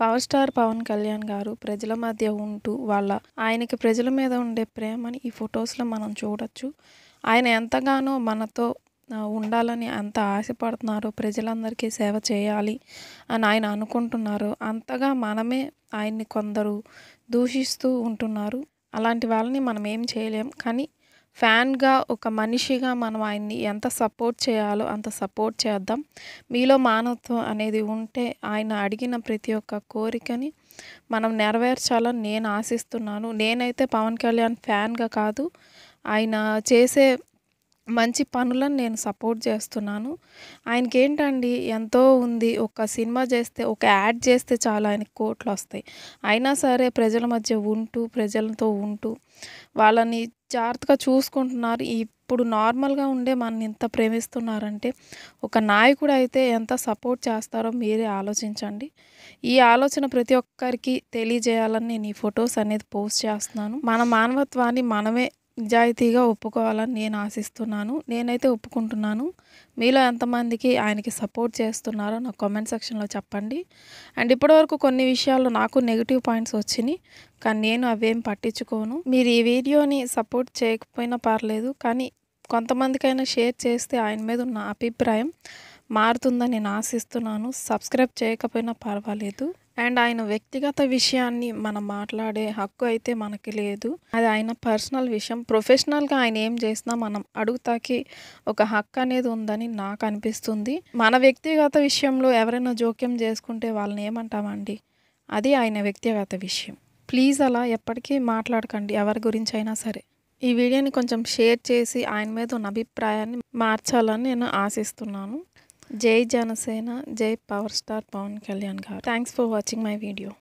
power star Pawan Kalyan గారు ప్రజల మధ్య ఉంటూ వాళ్ళ ఆయనకి ప్రజల మీద ఉండే ప్రేమని ఈ ఫొటోస్లో మనం చూడొచ్చు ఆయన ఎంతగానో మనతో ఉండాలని అంత ఆశపడుతున్నారు ప్రజలందరికీ సేవ చేయాలి అని ఆయన అనుకుంటున్నారు అంతగా మనమే ఆయన్ని కొందరు దూషిస్తూ ఉంటున్నారు అలాంటి వాళ్ళని మనం ఏం చేయలేం కానీ ఫ్యాన్గా ఒక మనిషిగా మనం ఆయన్ని ఎంత సపోర్ట్ చేయాలో అంత సపోర్ట్ చేద్దాం మీలో మానవత్వం అనేది ఉంటే ఆయన అడిగిన ప్రతి ఒక్క కోరికని మనం నెరవేర్చాలని నేను ఆశిస్తున్నాను నేనైతే పవన్ కళ్యాణ్ ఫ్యాన్గా కాదు ఆయన చేసే మంచి పనులను నేను సపోర్ట్ చేస్తున్నాను ఆయనకి ఏంటండి ఎంతో ఉంది ఒక సినిమా చేస్తే ఒక యాడ్ చేస్తే చాలా ఆయనకి కోట్లు వస్తాయి అయినా సరే ప్రజల మధ్య ఉంటూ ప్రజలతో ఉంటూ వాళ్ళని జాగ్రత్తగా చూసుకుంటున్నారు ఇప్పుడు నార్మల్గా ఉండే మన ఇంత ప్రేమిస్తున్నారంటే ఒక నాయకుడు అయితే ఎంత సపోర్ట్ చేస్తారో మీరే ఆలోచించండి ఈ ఆలోచన ప్రతి ఒక్కరికి తెలియజేయాలని నేను ఈ ఫొటోస్ అనేది పోస్ట్ చేస్తున్నాను మన మానవత్వాన్ని మనమే నిజాయితీగా ఒప్పుకోవాలని నేను ఆశిస్తున్నాను నేనైతే ఒప్పుకుంటున్నాను మీలో ఎంతమందికి ఆయనకి సపోర్ట్ చేస్తున్నారో నాకు కామెంట్ సెక్షన్లో చెప్పండి అండ్ ఇప్పటివరకు కొన్ని విషయాల్లో నాకు నెగిటివ్ పాయింట్స్ వచ్చినాయి కానీ నేను అవేం పట్టించుకోను మీరు ఈ వీడియోని సపోర్ట్ చేయకపోయినా పర్లేదు కానీ కొంతమందికైనా షేర్ చేస్తే ఆయన మీద ఉన్న అభిప్రాయం మారుతుందని నేను ఆశిస్తున్నాను సబ్స్క్రైబ్ చేయకపోయినా పర్వాలేదు అండ్ ఆయన వ్యక్తిగత విషయాన్ని మనం మాట్లాడే హక్కు అయితే మనకి లేదు అది ఆయన పర్సనల్ విషయం ప్రొఫెషనల్గా ఆయన ఏం చేసినా మనం అడుగుతాకి ఒక హక్కు అనేది ఉందని నాకు అనిపిస్తుంది మన వ్యక్తిగత విషయంలో ఎవరైనా జోక్యం చేసుకుంటే వాళ్ళని ఏమంటామండి అది ఆయన వ్యక్తిగత విషయం ప్లీజ్ అలా ఎప్పటికీ మాట్లాడకండి ఎవరి గురించి అయినా సరే ఈ వీడియోని కొంచెం షేర్ చేసి ఆయన మీద ఉన్న అభిప్రాయాన్ని మార్చాలని నేను ఆశిస్తున్నాను జై జనసేన జై పవర్ స్టార్ పవన్ కళ్యాణ్ గారు thanks for watching my video